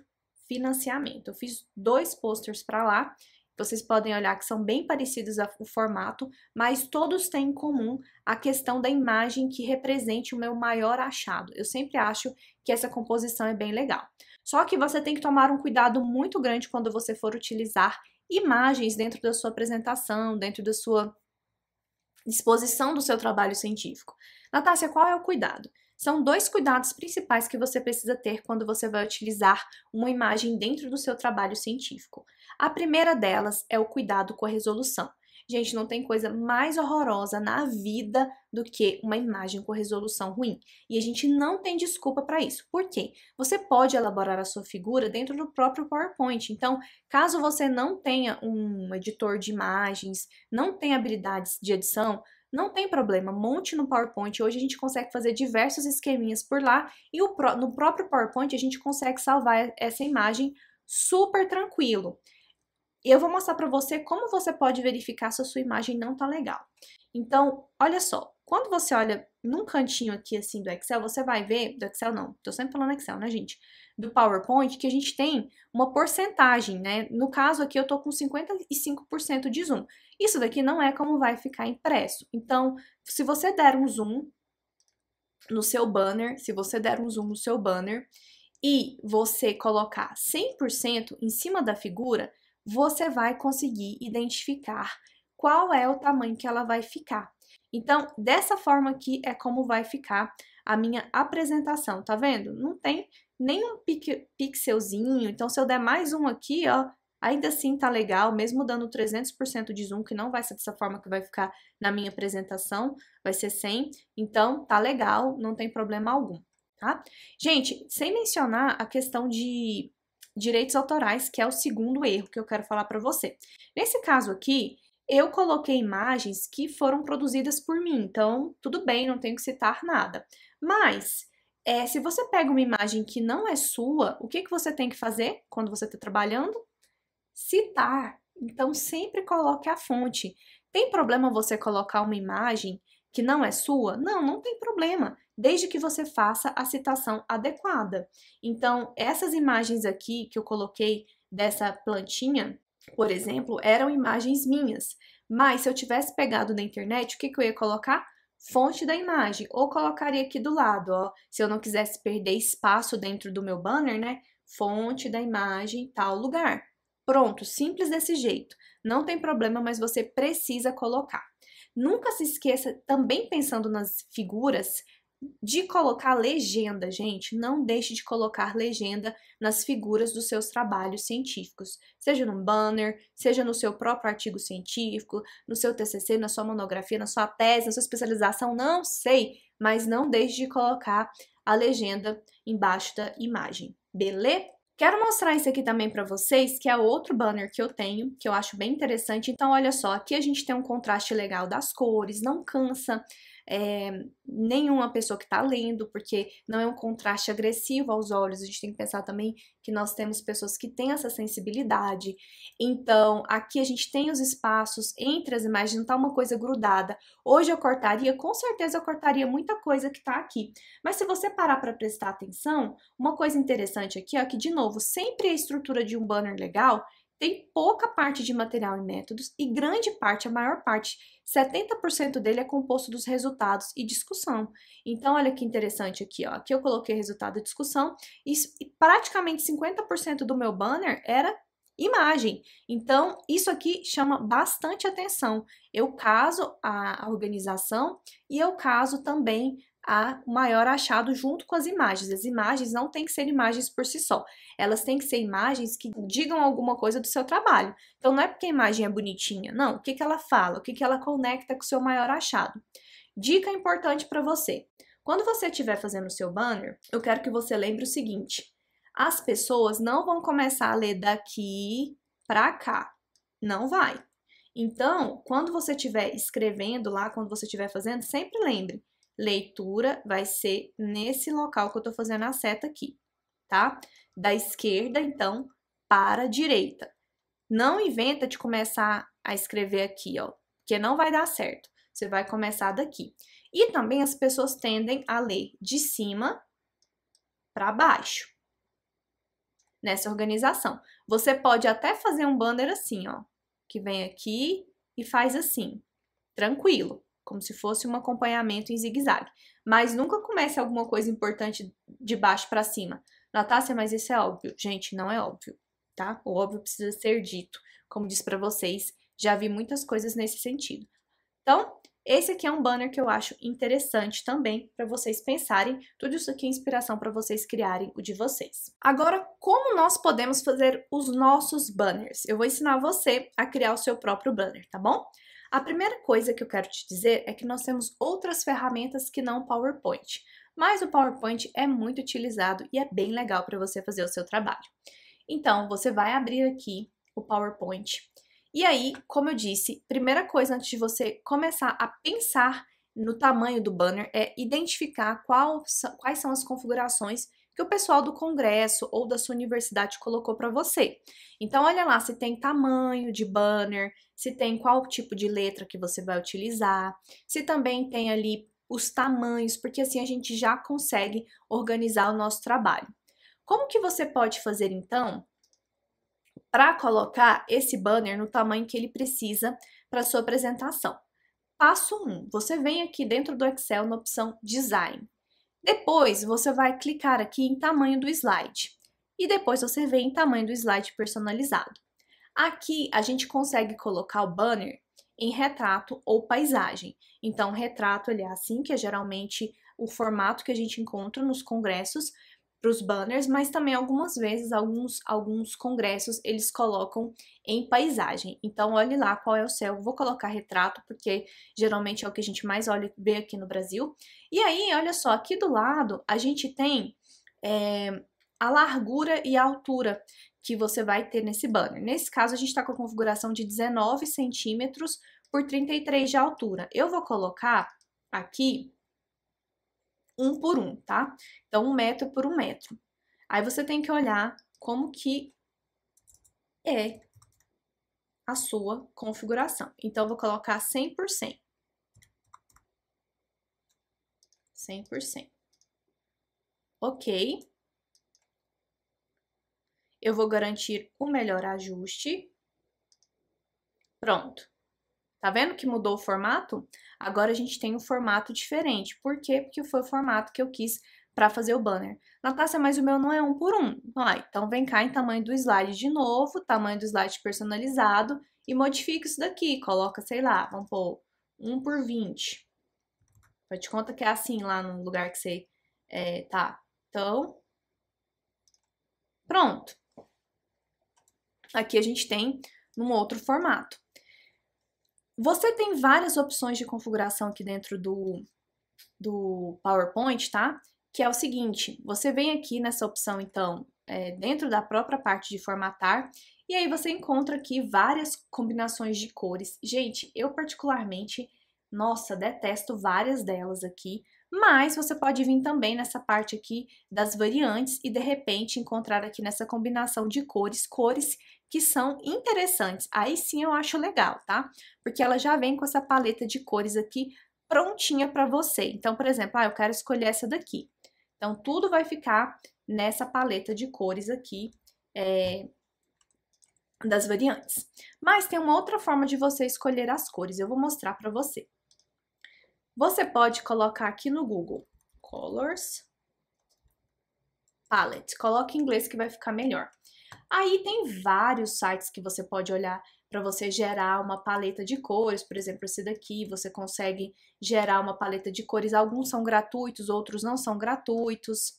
financiamento. Eu fiz dois posters para lá, vocês podem olhar que são bem parecidos o formato, mas todos têm em comum a questão da imagem que represente o meu maior achado. Eu sempre acho que essa composição é bem legal. Só que você tem que tomar um cuidado muito grande quando você for utilizar imagens dentro da sua apresentação, dentro da sua exposição do seu trabalho científico. Natácia, qual é o cuidado? São dois cuidados principais que você precisa ter quando você vai utilizar uma imagem dentro do seu trabalho científico. A primeira delas é o cuidado com a resolução. Gente, não tem coisa mais horrorosa na vida do que uma imagem com resolução ruim. E a gente não tem desculpa para isso. Por quê? Você pode elaborar a sua figura dentro do próprio PowerPoint. Então, caso você não tenha um editor de imagens, não tenha habilidades de edição, não tem problema, monte no PowerPoint. Hoje a gente consegue fazer diversos esqueminhas por lá e pro, no próprio PowerPoint a gente consegue salvar essa imagem super tranquilo. Eu vou mostrar para você como você pode verificar se a sua imagem não tá legal. Então, olha só, quando você olha num cantinho aqui assim do Excel, você vai ver, do Excel não, tô sempre falando Excel, né, gente? do PowerPoint que a gente tem uma porcentagem, né? No caso aqui eu tô com 55% de zoom. Isso daqui não é como vai ficar impresso. Então, se você der um zoom no seu banner, se você der um zoom no seu banner e você colocar 100% em cima da figura, você vai conseguir identificar qual é o tamanho que ela vai ficar. Então, dessa forma aqui é como vai ficar a minha apresentação, tá vendo? Não tem nenhum pixelzinho, então se eu der mais um aqui, ó, ainda assim tá legal, mesmo dando 300% de zoom, que não vai ser dessa forma que vai ficar na minha apresentação, vai ser 100, então tá legal, não tem problema algum, tá? Gente, sem mencionar a questão de direitos autorais, que é o segundo erro que eu quero falar para você. Nesse caso aqui, eu coloquei imagens que foram produzidas por mim, então tudo bem, não tenho que citar nada. Mas, é, se você pega uma imagem que não é sua, o que, que você tem que fazer quando você está trabalhando? Citar. Então, sempre coloque a fonte. Tem problema você colocar uma imagem que não é sua? Não, não tem problema, desde que você faça a citação adequada. Então, essas imagens aqui que eu coloquei dessa plantinha, por exemplo, eram imagens minhas. Mas se eu tivesse pegado na internet, o que, que eu ia colocar? fonte da imagem, ou colocaria aqui do lado, ó, se eu não quisesse perder espaço dentro do meu banner, né? Fonte da imagem, tal lugar. Pronto, simples desse jeito. Não tem problema, mas você precisa colocar. Nunca se esqueça, também pensando nas figuras, de colocar legenda, gente, não deixe de colocar legenda nas figuras dos seus trabalhos científicos, seja num banner, seja no seu próprio artigo científico, no seu TCC, na sua monografia, na sua tese, na sua especialização, não sei, mas não deixe de colocar a legenda embaixo da imagem, beleza? Quero mostrar isso aqui também para vocês, que é outro banner que eu tenho, que eu acho bem interessante. Então, olha só, aqui a gente tem um contraste legal das cores, não cansa, é, nenhuma pessoa que está lendo, porque não é um contraste agressivo aos olhos. A gente tem que pensar também que nós temos pessoas que têm essa sensibilidade. Então, aqui a gente tem os espaços entre as imagens, não tá uma coisa grudada. Hoje eu cortaria, com certeza eu cortaria muita coisa que está aqui. Mas se você parar para prestar atenção, uma coisa interessante aqui, é que de novo, sempre a estrutura de um banner legal tem pouca parte de material e métodos e grande parte, a maior parte, 70% dele é composto dos resultados e discussão. Então, olha que interessante aqui, ó. Aqui eu coloquei resultado e discussão e, praticamente 50% do meu banner era imagem. Então, isso aqui chama bastante atenção. Eu caso a organização e eu caso também a maior achado junto com as imagens. As imagens não têm que ser imagens por si só. Elas têm que ser imagens que digam alguma coisa do seu trabalho. Então não é porque a imagem é bonitinha, não. O que, que ela fala? O que, que ela conecta com o seu maior achado? Dica importante para você. Quando você estiver fazendo o seu banner, eu quero que você lembre o seguinte: as pessoas não vão começar a ler daqui para cá. Não vai. Então, quando você estiver escrevendo lá, quando você estiver fazendo, sempre lembre leitura vai ser nesse local que eu estou fazendo a seta aqui, tá? Da esquerda, então, para a direita. Não inventa de começar a escrever aqui, ó, porque não vai dar certo. Você vai começar daqui. E também as pessoas tendem a ler de cima para baixo. Nessa organização. Você pode até fazer um banner assim, ó, que vem aqui e faz assim. Tranquilo como se fosse um acompanhamento em zigue-zague. Mas nunca comece alguma coisa importante de baixo para cima. Natácia, mas isso é óbvio. Gente, não é óbvio, tá? O óbvio precisa ser dito. Como disse para vocês, já vi muitas coisas nesse sentido. Então, esse aqui é um banner que eu acho interessante também para vocês pensarem. Tudo isso aqui é inspiração para vocês criarem o de vocês. Agora, como nós podemos fazer os nossos banners? Eu vou ensinar você a criar o seu próprio banner, tá bom? A primeira coisa que eu quero te dizer é que nós temos outras ferramentas que não o PowerPoint, mas o PowerPoint é muito utilizado e é bem legal para você fazer o seu trabalho. Então, você vai abrir aqui o PowerPoint. E aí, como eu disse, primeira coisa antes de você começar a pensar no tamanho do banner é identificar qual, quais são as configurações que o pessoal do congresso ou da sua universidade colocou para você. Então olha lá se tem tamanho de banner, se tem qual tipo de letra que você vai utilizar, se também tem ali os tamanhos, porque assim a gente já consegue organizar o nosso trabalho. Como que você pode fazer então para colocar esse banner no tamanho que ele precisa para sua apresentação? Passo 1. Um, você vem aqui dentro do Excel na opção Design. Depois, você vai clicar aqui em tamanho do slide. E depois você vem em tamanho do slide personalizado. Aqui, a gente consegue colocar o banner em retrato ou paisagem. Então, retrato ele é assim, que é geralmente o formato que a gente encontra nos congressos, para os banners, mas também algumas vezes alguns, alguns congressos eles colocam em paisagem. Então olhe lá qual é o céu. Vou colocar retrato porque geralmente é o que a gente mais olha vê aqui no Brasil. E aí olha só aqui do lado a gente tem é, a largura e a altura que você vai ter nesse banner. Nesse caso a gente está com a configuração de 19 centímetros por 33 de altura. Eu vou colocar aqui um por um, tá? Então, um metro por um metro. Aí você tem que olhar como que é a sua configuração. Então, vou colocar 100%. 100%. Ok. Eu vou garantir o melhor ajuste. Pronto. Tá vendo que mudou o formato? Agora a gente tem um formato diferente. Por quê? Porque foi o formato que eu quis para fazer o banner. Natácia, mas o meu não é um por um. Ah, então vem cá em tamanho do slide de novo, tamanho do slide personalizado e modifica isso daqui. Coloca, sei lá, vamos pôr 1 por 20. Faz de conta que é assim lá no lugar que você é, tá. Então, pronto. Aqui a gente tem num outro formato. Você tem várias opções de configuração aqui dentro do, do PowerPoint, tá? Que é o seguinte, você vem aqui nessa opção, então, é, dentro da própria parte de formatar, e aí você encontra aqui várias combinações de cores. Gente, eu particularmente, nossa, detesto várias delas aqui, mas você pode vir também nessa parte aqui das variantes e de repente encontrar aqui nessa combinação de cores, cores que são interessantes. Aí sim eu acho legal, tá? Porque ela já vem com essa paleta de cores aqui prontinha para você. Então, por exemplo, ah, eu quero escolher essa daqui. Então, tudo vai ficar nessa paleta de cores aqui é, das variantes. Mas tem uma outra forma de você escolher as cores, eu vou mostrar para você. Você pode colocar aqui no Google, Colors Palette. Coloque em inglês que vai ficar melhor. Aí tem vários sites que você pode olhar para você gerar uma paleta de cores, por exemplo, esse daqui, você consegue gerar uma paleta de cores, alguns são gratuitos, outros não são gratuitos.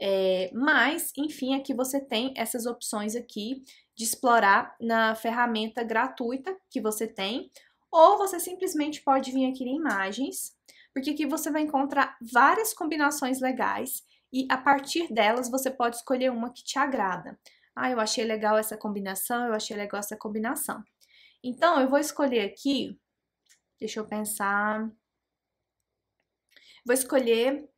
É, mas, enfim, aqui você tem essas opções aqui de explorar na ferramenta gratuita que você tem, ou você simplesmente pode vir aqui em imagens, porque aqui você vai encontrar várias combinações legais e a partir delas você pode escolher uma que te agrada. Ah, eu achei legal essa combinação, eu achei legal essa combinação. Então, eu vou escolher aqui, deixa eu pensar. Vou escolher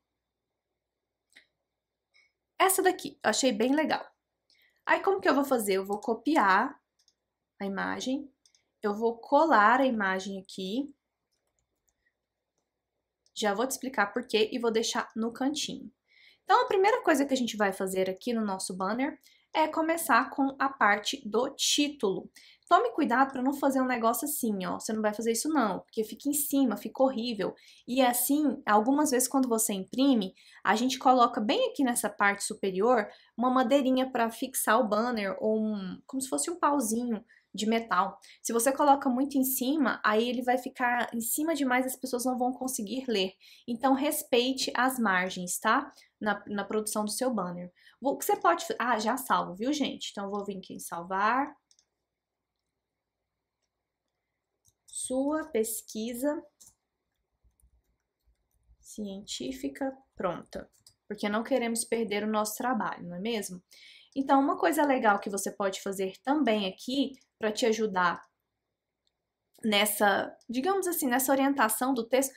essa daqui, eu achei bem legal. Aí, como que eu vou fazer? Eu vou copiar a imagem, eu vou colar a imagem aqui. Já vou te explicar por quê e vou deixar no cantinho. Então, a primeira coisa que a gente vai fazer aqui no nosso banner é começar com a parte do título. Tome cuidado para não fazer um negócio assim, ó. Você não vai fazer isso não, porque fica em cima, fica horrível. E é assim, algumas vezes quando você imprime, a gente coloca bem aqui nessa parte superior uma madeirinha para fixar o banner ou um, como se fosse um pauzinho de metal. Se você coloca muito em cima, aí ele vai ficar em cima demais, as pessoas não vão conseguir ler. Então, respeite as margens, tá? Na, na produção do seu banner. O que você pode... Ah, já salvo, viu, gente? Então, eu vou vir aqui em salvar. Sua pesquisa científica pronta. Porque não queremos perder o nosso trabalho, não é mesmo? Então, uma coisa legal que você pode fazer também aqui para te ajudar nessa, digamos assim, nessa orientação do texto,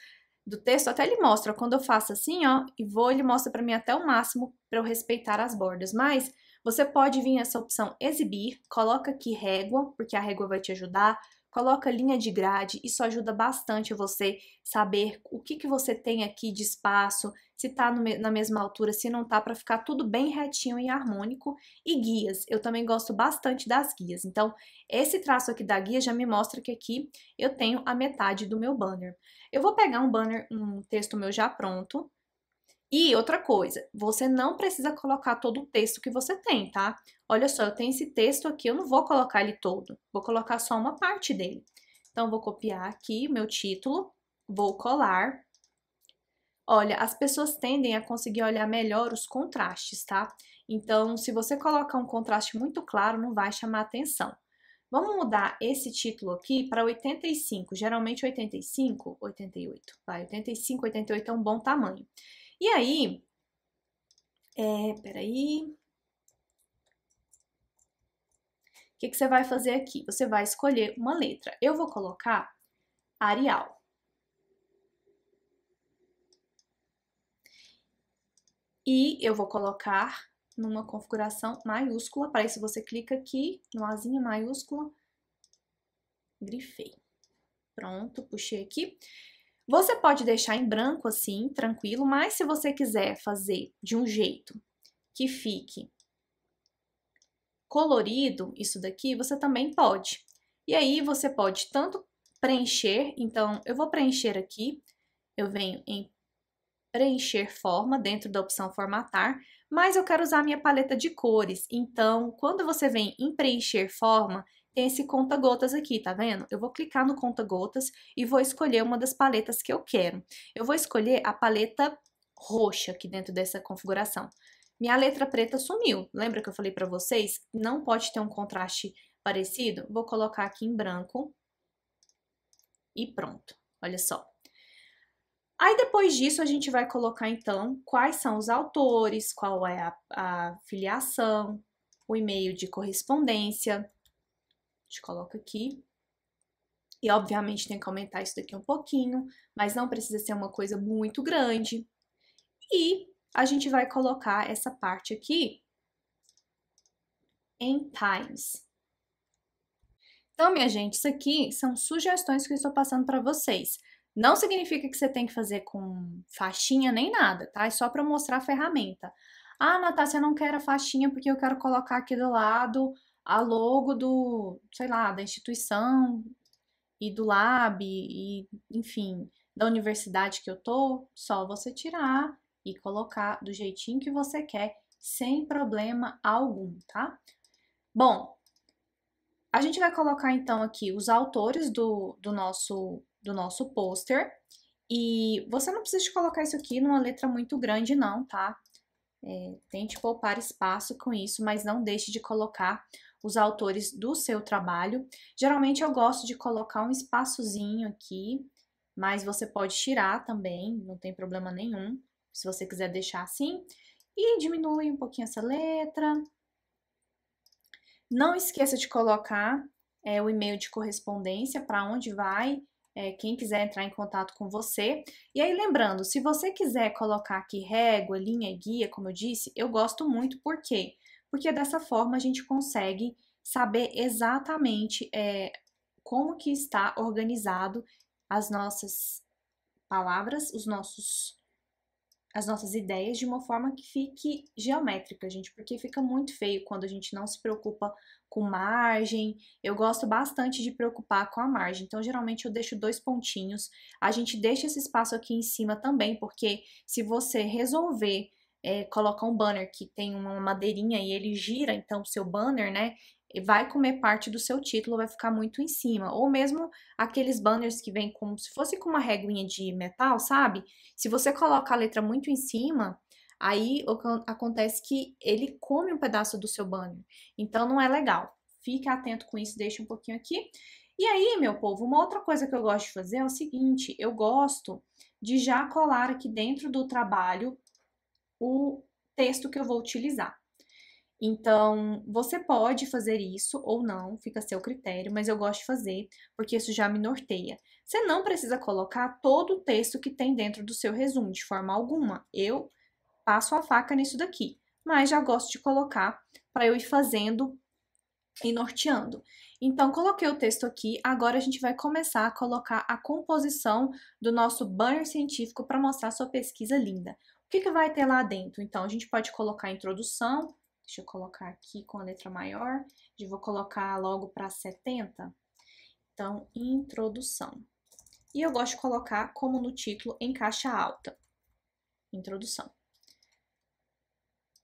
do texto até ele mostra quando eu faço assim, ó, e vou, ele mostra para mim até o máximo para eu respeitar as bordas. Mas você pode vir essa opção exibir, coloca aqui régua, porque a régua vai te ajudar. Coloca linha de grade, isso ajuda bastante você saber o que, que você tem aqui de espaço, se tá no, na mesma altura, se não tá, para ficar tudo bem retinho e harmônico. E guias, eu também gosto bastante das guias. Então, esse traço aqui da guia já me mostra que aqui eu tenho a metade do meu banner. Eu vou pegar um banner, um texto meu já pronto, e outra coisa, você não precisa colocar todo o texto que você tem, tá? Olha só, eu tenho esse texto aqui, eu não vou colocar ele todo, vou colocar só uma parte dele. Então, vou copiar aqui meu título, vou colar. Olha, as pessoas tendem a conseguir olhar melhor os contrastes, tá? Então, se você colocar um contraste muito claro, não vai chamar atenção. Vamos mudar esse título aqui para 85, geralmente 85, 88, vai, 85, 88 é um bom tamanho. E aí, é, peraí. O que, que você vai fazer aqui? Você vai escolher uma letra. Eu vou colocar Arial. E eu vou colocar numa configuração maiúscula. Para isso, você clica aqui no asinha maiúscula, grifei. Pronto, puxei aqui. Você pode deixar em branco assim, tranquilo, mas se você quiser fazer de um jeito que fique colorido isso daqui, você também pode. E aí você pode tanto preencher, então eu vou preencher aqui, eu venho em preencher forma dentro da opção formatar, mas eu quero usar minha paleta de cores. Então, quando você vem em preencher forma, tem esse conta-gotas aqui, tá vendo? Eu vou clicar no conta-gotas e vou escolher uma das paletas que eu quero. Eu vou escolher a paleta roxa aqui dentro dessa configuração. Minha letra preta sumiu. Lembra que eu falei para vocês? Não pode ter um contraste parecido? Vou colocar aqui em branco. E pronto. Olha só. Aí depois disso a gente vai colocar então quais são os autores, qual é a, a filiação, o e-mail de correspondência, gente coloca aqui. E obviamente tem que aumentar isso daqui um pouquinho, mas não precisa ser uma coisa muito grande. E a gente vai colocar essa parte aqui em times. Então, minha gente, isso aqui são sugestões que eu estou passando para vocês. Não significa que você tem que fazer com faixinha nem nada, tá? É só para mostrar a ferramenta. Ah, Natácia, eu não quero a faixinha porque eu quero colocar aqui do lado a logo do, sei lá, da instituição e do lab e, enfim, da universidade que eu tô, só você tirar e colocar do jeitinho que você quer, sem problema algum, tá? Bom, a gente vai colocar então aqui os autores do, do nosso do nosso pôster. E você não precisa colocar isso aqui numa letra muito grande, não, tá? É, tente poupar espaço com isso, mas não deixe de colocar os autores do seu trabalho. Geralmente eu gosto de colocar um espaçozinho aqui, mas você pode tirar também, não tem problema nenhum, se você quiser deixar assim. E diminui um pouquinho essa letra. Não esqueça de colocar é, o e-mail de correspondência para onde vai é, quem quiser entrar em contato com você. E aí, lembrando, se você quiser colocar aqui régua, linha e guia, como eu disse, eu gosto muito, porque porque dessa forma a gente consegue saber exatamente é, como que está organizado as nossas palavras, os nossos as nossas ideias de uma forma que fique geométrica, gente, porque fica muito feio quando a gente não se preocupa com margem. Eu gosto bastante de preocupar com a margem, então geralmente eu deixo dois pontinhos. A gente deixa esse espaço aqui em cima também, porque se você resolver é, coloca um banner que tem uma madeirinha e ele gira, então o seu banner, né? Vai comer parte do seu título, vai ficar muito em cima. Ou mesmo aqueles banners que vem como se fosse com uma reguinha de metal, sabe? Se você coloca a letra muito em cima, aí acontece que ele come um pedaço do seu banner. Então não é legal. Fique atento com isso, deixa um pouquinho aqui. E aí, meu povo, uma outra coisa que eu gosto de fazer é o seguinte: eu gosto de já colar aqui dentro do trabalho o texto que eu vou utilizar. Então, você pode fazer isso ou não, fica a seu critério, mas eu gosto de fazer porque isso já me norteia. Você não precisa colocar todo o texto que tem dentro do seu resumo, de forma alguma. Eu passo a faca nisso daqui, mas já gosto de colocar para eu ir fazendo e norteando. Então, coloquei o texto aqui, agora a gente vai começar a colocar a composição do nosso banner científico para mostrar sua pesquisa linda que, que vai ter lá dentro? Então, a gente pode colocar a introdução, deixa eu colocar aqui com a letra maior, eu vou colocar logo para 70. Então, introdução. E eu gosto de colocar como no título em caixa alta. Introdução.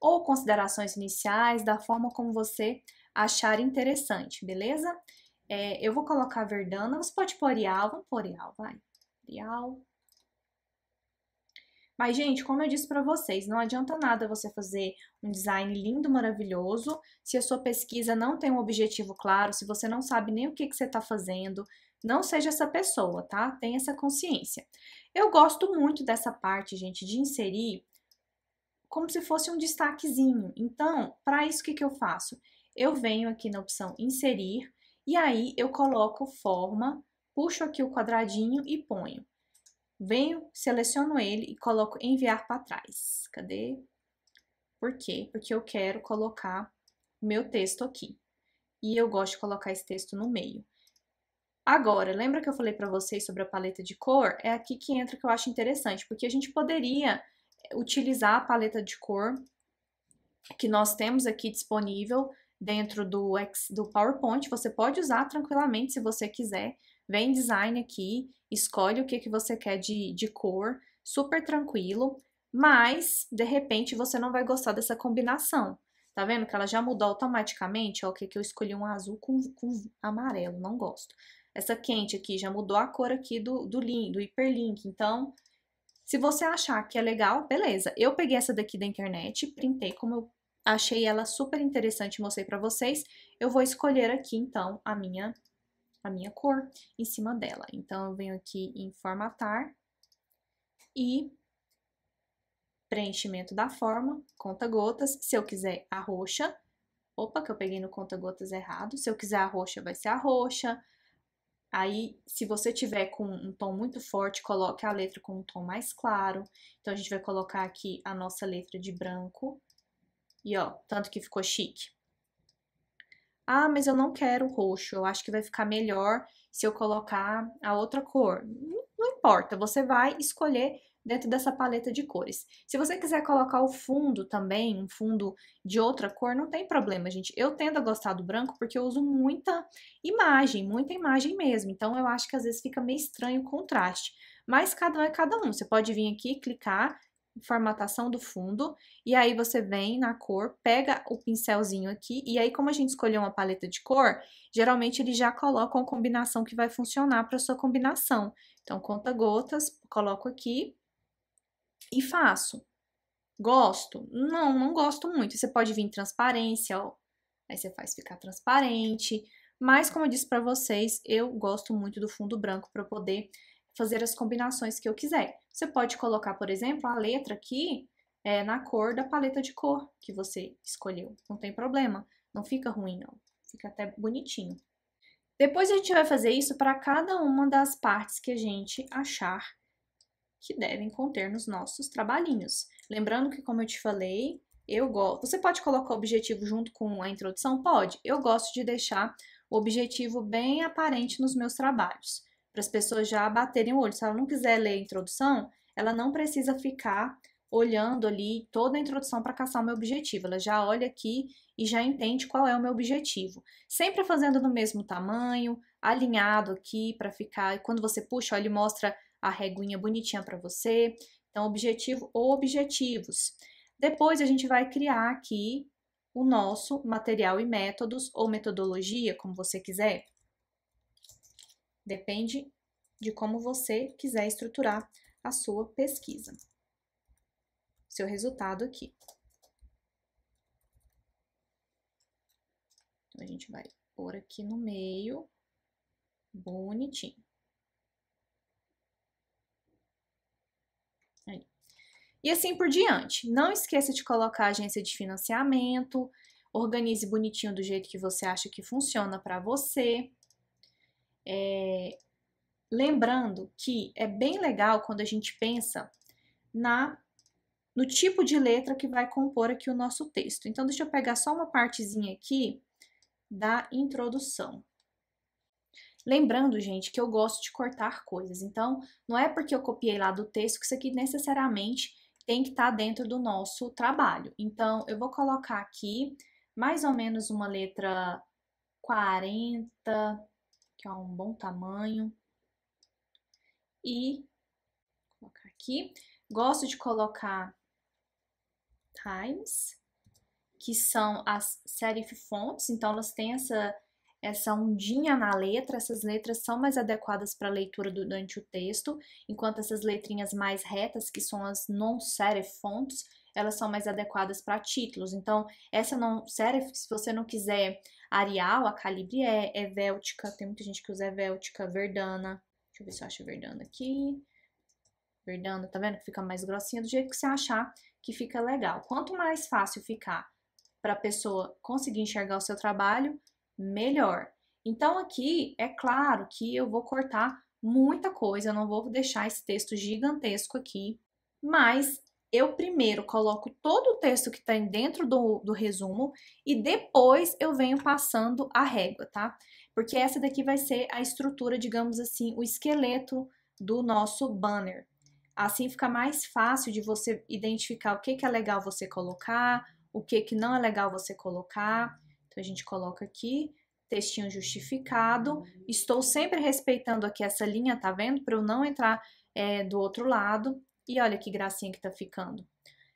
Ou considerações iniciais, da forma como você achar interessante, beleza? É, eu vou colocar Verdana, você pode pôr Ial, vamos pôr vai. Mas, gente, como eu disse para vocês, não adianta nada você fazer um design lindo, maravilhoso, se a sua pesquisa não tem um objetivo claro, se você não sabe nem o que, que você está fazendo, não seja essa pessoa, tá? Tenha essa consciência. Eu gosto muito dessa parte, gente, de inserir como se fosse um destaquezinho. Então, para isso, o que, que eu faço? Eu venho aqui na opção inserir e aí eu coloco forma, puxo aqui o quadradinho e ponho. Venho, seleciono ele e coloco enviar para trás. Cadê? Por quê? Porque eu quero colocar meu texto aqui. E eu gosto de colocar esse texto no meio. Agora, lembra que eu falei para vocês sobre a paleta de cor? É aqui que entra que eu acho interessante, porque a gente poderia eh, utilizar a paleta de cor que nós temos aqui disponível dentro do, do PowerPoint. Você pode usar tranquilamente se você quiser, Vem design aqui, escolhe o que, que você quer de, de cor, super tranquilo, mas de repente você não vai gostar dessa combinação. Tá vendo que ela já mudou automaticamente? Ó, o que, que eu escolhi um azul com, com amarelo, não gosto. Essa quente aqui já mudou a cor aqui do, do, link, do hiperlink, então se você achar que é legal, beleza. Eu peguei essa daqui da internet, printei como eu achei ela super interessante, mostrei para vocês. Eu vou escolher aqui, então, a minha a minha cor em cima dela. Então, eu venho aqui em formatar e preenchimento da forma, conta gotas, se eu quiser a roxa, opa, que eu peguei no conta gotas errado, se eu quiser a roxa vai ser a roxa, aí se você tiver com um tom muito forte, coloque a letra com um tom mais claro, então a gente vai colocar aqui a nossa letra de branco, e ó, tanto que ficou chique. Ah, mas eu não quero roxo, eu acho que vai ficar melhor se eu colocar a outra cor. Não importa, você vai escolher dentro dessa paleta de cores. Se você quiser colocar o fundo também, um fundo de outra cor, não tem problema, gente. Eu tendo a gostar do branco porque eu uso muita imagem, muita imagem mesmo. Então, eu acho que às vezes fica meio estranho o contraste. Mas cada um é cada um. Você pode vir aqui, clicar, formatação do fundo, e aí você vem na cor, pega o pincelzinho aqui, e aí como a gente escolheu uma paleta de cor, geralmente ele já coloca uma combinação que vai funcionar para sua combinação. Então, conta gotas, coloco aqui e faço. Gosto? Não, não gosto muito. Você pode vir em transparência, ó. Aí você faz ficar transparente. Mas, como eu disse para vocês, eu gosto muito do fundo branco para poder fazer as combinações que eu quiser. Você pode colocar, por exemplo, a letra aqui é, na cor da paleta de cor que você escolheu. Não tem problema, não fica ruim não, fica até bonitinho. Depois a gente vai fazer isso para cada uma das partes que a gente achar que devem conter nos nossos trabalhinhos. Lembrando que, como eu te falei, eu gosto. Você pode colocar o objetivo junto com a introdução? Pode. Eu gosto de deixar o objetivo bem aparente nos meus trabalhos para as pessoas já baterem o olho. Se ela não quiser ler a introdução, ela não precisa ficar olhando ali toda a introdução para caçar o meu objetivo. Ela já olha aqui e já entende qual é o meu objetivo. Sempre fazendo no mesmo tamanho, alinhado aqui para ficar. E quando você puxa, ele mostra a reguinha bonitinha para você. Então, objetivo ou objetivos. Depois a gente vai criar aqui o nosso material e métodos ou metodologia, como você quiser. Depende de como você quiser estruturar a sua pesquisa. Seu resultado aqui. Então, a gente vai pôr aqui no meio, bonitinho. Aí. E assim por diante. Não esqueça de colocar a agência de financiamento, organize bonitinho do jeito que você acha que funciona para você. É, lembrando que é bem legal quando a gente pensa na no tipo de letra que vai compor aqui o nosso texto. Então, deixa eu pegar só uma partezinha aqui da introdução. Lembrando, gente, que eu gosto de cortar coisas. Então, não é porque eu copiei lá do texto que isso aqui necessariamente tem que estar tá dentro do nosso trabalho. Então, eu vou colocar aqui mais ou menos uma letra 40, que é um bom tamanho. E vou colocar aqui. Gosto de colocar times, que são as serif fontes, então elas têm essa essa ondinha na letra, essas letras são mais adequadas para leitura durante o texto, enquanto essas letrinhas mais retas, que são as non-serif fontes, elas são mais adequadas para títulos. Então, essa não serve se você não quiser Arial, a Calibre é, é véltica. tem muita gente que usa véltica, é Verdana. Deixa eu ver se eu acho Verdana aqui. Verdana, tá vendo que fica mais grossinha do jeito que você achar que fica legal. Quanto mais fácil ficar para a pessoa conseguir enxergar o seu trabalho, melhor. Então aqui é claro que eu vou cortar muita coisa, eu não vou deixar esse texto gigantesco aqui, mas eu primeiro coloco todo o texto que está dentro do, do resumo e depois eu venho passando a régua, tá? Porque essa daqui vai ser a estrutura, digamos assim, o esqueleto do nosso banner. Assim fica mais fácil de você identificar o que, que é legal você colocar, o que, que não é legal você colocar. Então, a gente coloca aqui, textinho justificado. Estou sempre respeitando aqui essa linha, tá vendo? Para eu não entrar é, do outro lado. E olha que gracinha que tá ficando.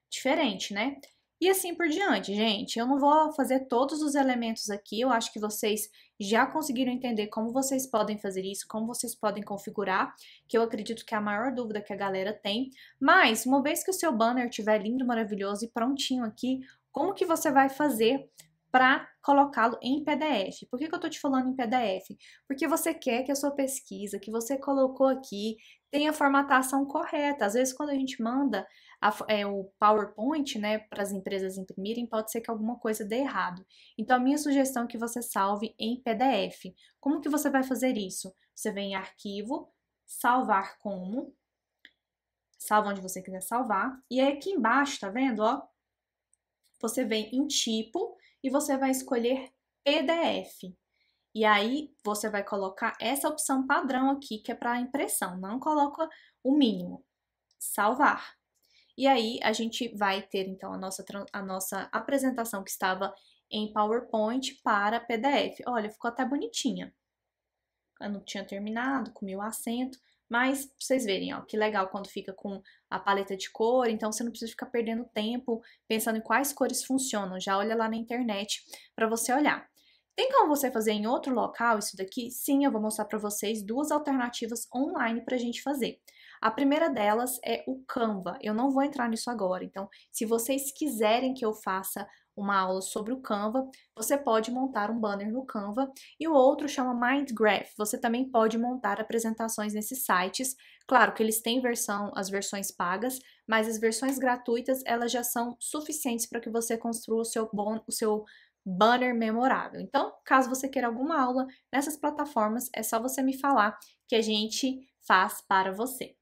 Diferente, né? E assim por diante, gente. Eu não vou fazer todos os elementos aqui, eu acho que vocês já conseguiram entender como vocês podem fazer isso, como vocês podem configurar, que eu acredito que é a maior dúvida que a galera tem. Mas, uma vez que o seu banner estiver lindo, maravilhoso e prontinho aqui, como que você vai fazer para colocá-lo em PDF. Por que, que eu estou te falando em PDF? Porque você quer que a sua pesquisa que você colocou aqui tenha a formatação correta. Às vezes, quando a gente manda a, é, o PowerPoint né, para as empresas imprimirem, pode ser que alguma coisa dê errado. Então, a minha sugestão é que você salve em PDF. Como que você vai fazer isso? Você vem em arquivo, salvar como, salva onde você quiser salvar. E aí aqui embaixo, tá vendo, ó? Você vem em tipo e você vai escolher PDF. E aí você vai colocar essa opção padrão aqui que é para impressão, não coloca o mínimo. Salvar. E aí a gente vai ter então a nossa, a nossa apresentação que estava em PowerPoint para PDF. Olha, ficou até bonitinha. Eu não tinha terminado, com meu assento, mas pra vocês verem, ó, que legal quando fica com a paleta de cor, então você não precisa ficar perdendo tempo pensando em quais cores funcionam, já olha lá na internet para você olhar. Tem como você fazer em outro local isso daqui? Sim, eu vou mostrar para vocês duas alternativas online para a gente fazer. A primeira delas é o Canva. Eu não vou entrar nisso agora, então se vocês quiserem que eu faça uma aula sobre o Canva, você pode montar um banner no Canva e o outro chama MindGraph. Você também pode montar apresentações nesses sites. Claro que eles têm versão, as versões pagas, mas as versões gratuitas elas já são suficientes para que você construa o seu o seu banner memorável. Então, caso você queira alguma aula nessas plataformas, é só você me falar que a gente faz para você.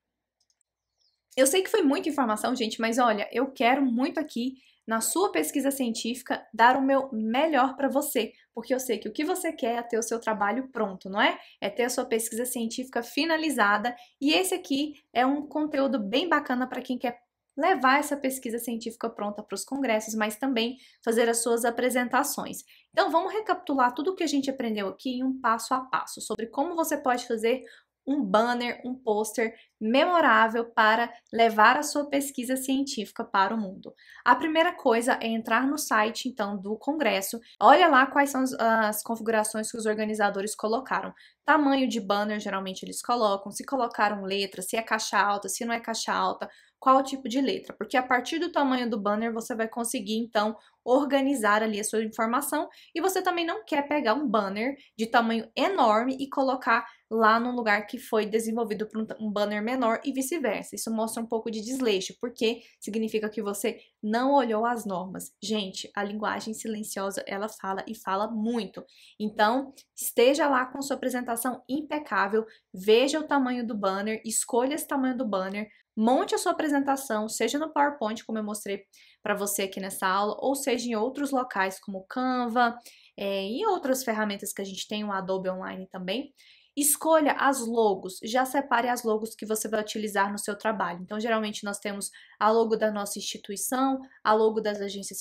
Eu sei que foi muita informação, gente, mas olha, eu quero muito aqui na sua pesquisa científica, dar o meu melhor para você, porque eu sei que o que você quer é ter o seu trabalho pronto, não é? É ter a sua pesquisa científica finalizada, e esse aqui é um conteúdo bem bacana para quem quer levar essa pesquisa científica pronta para os congressos, mas também fazer as suas apresentações. Então, vamos recapitular tudo o que a gente aprendeu aqui em um passo a passo sobre como você pode fazer um banner, um pôster memorável para levar a sua pesquisa científica para o mundo. A primeira coisa é entrar no site então do congresso. Olha lá quais são as, as configurações que os organizadores colocaram. Tamanho de banner geralmente eles colocam, se colocaram letra, se é caixa alta, se não é caixa alta, qual tipo de letra, porque a partir do tamanho do banner você vai conseguir então organizar ali a sua informação e você também não quer pegar um banner de tamanho enorme e colocar lá num lugar que foi desenvolvido por um banner menor e vice-versa. Isso mostra um pouco de desleixo, porque significa que você não olhou as normas. Gente, a linguagem silenciosa, ela fala e fala muito. Então, esteja lá com sua apresentação impecável, veja o tamanho do banner, escolha esse tamanho do banner, Monte a sua apresentação, seja no PowerPoint, como eu mostrei para você aqui nessa aula, ou seja em outros locais como Canva, é, e outras ferramentas que a gente tem, o Adobe Online também. Escolha as logos, já separe as logos que você vai utilizar no seu trabalho. Então, geralmente nós temos a logo da nossa instituição, a logo das agências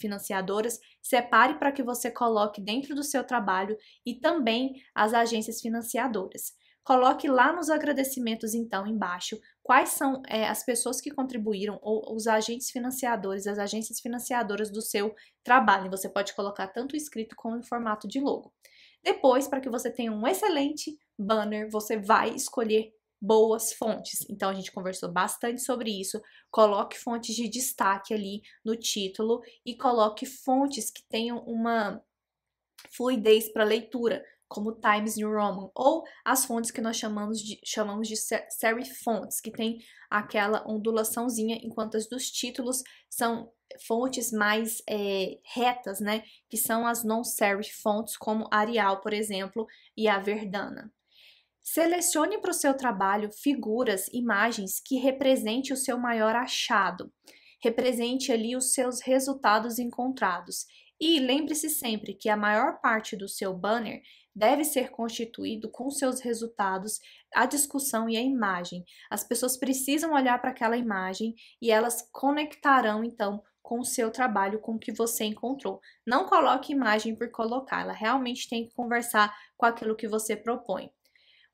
financiadoras. Separe para que você coloque dentro do seu trabalho e também as agências financiadoras. Coloque lá nos agradecimentos, então, embaixo, quais são é, as pessoas que contribuíram ou os agentes financiadores, as agências financiadoras do seu trabalho. você pode colocar tanto escrito como em formato de logo. Depois, para que você tenha um excelente banner, você vai escolher boas fontes. Então a gente conversou bastante sobre isso. Coloque fontes de destaque ali no título e coloque fontes que tenham uma fluidez para leitura como Times New Roman, ou as fontes que nós chamamos de, chamamos de serif fontes, que tem aquela ondulaçãozinha, enquanto as dos títulos são fontes mais é, retas, né, que são as non-serif fontes, como Arial, por exemplo, e a Verdana. Selecione para o seu trabalho figuras, imagens que represente o seu maior achado, represente ali os seus resultados encontrados. E lembre-se sempre que a maior parte do seu banner deve ser constituído com seus resultados, a discussão e a imagem. As pessoas precisam olhar para aquela imagem e elas conectarão então com o seu trabalho, com o que você encontrou. Não coloque imagem por colocar, ela realmente tem que conversar com aquilo que você propõe.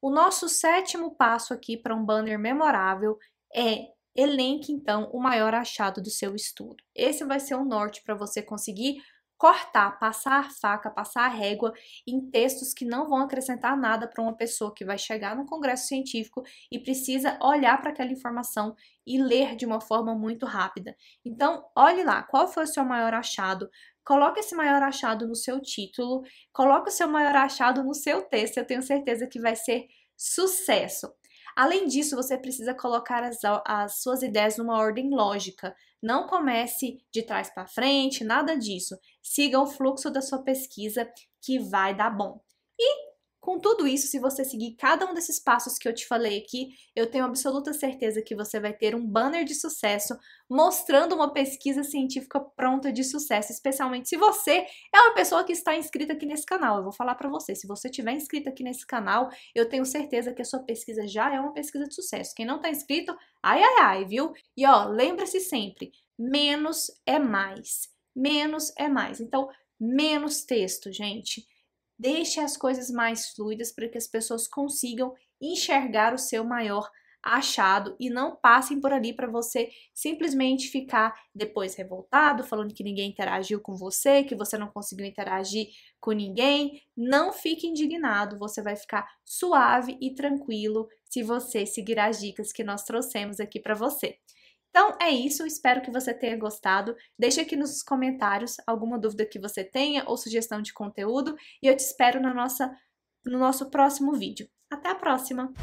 O nosso sétimo passo aqui para um banner memorável é elenque então o maior achado do seu estudo. Esse vai ser o norte para você conseguir cortar, passar a faca, passar a régua em textos que não vão acrescentar nada para uma pessoa que vai chegar no congresso científico e precisa olhar para aquela informação e ler de uma forma muito rápida. Então, olhe lá, qual foi o seu maior achado? Coloque esse maior achado no seu título, coloque o seu maior achado no seu texto, eu tenho certeza que vai ser sucesso. Além disso, você precisa colocar as, as suas ideias numa ordem lógica. Não comece de trás para frente, nada disso. Siga o fluxo da sua pesquisa que vai dar bom. E com tudo isso, se você seguir cada um desses passos que eu te falei aqui, eu tenho absoluta certeza que você vai ter um banner de sucesso mostrando uma pesquisa científica pronta de sucesso, especialmente se você é uma pessoa que está inscrita aqui nesse canal. Eu vou falar para você, se você tiver inscrito aqui nesse canal, eu tenho certeza que a sua pesquisa já é uma pesquisa de sucesso. Quem não está inscrito, ai ai ai, viu? E ó, lembra-se sempre, menos é mais. Menos é mais. Então, menos texto, gente Deixe as coisas mais fluidas para que as pessoas consigam enxergar o seu maior achado e não passem por ali para você simplesmente ficar depois revoltado, falando que ninguém interagiu com você, que você não conseguiu interagir com ninguém. Não fique indignado, você vai ficar suave e tranquilo se você seguir as dicas que nós trouxemos aqui para você. Então é isso, espero que você tenha gostado. Deixe aqui nos comentários alguma dúvida que você tenha ou sugestão de conteúdo e eu te espero na nossa, no nosso próximo vídeo. Até a próxima!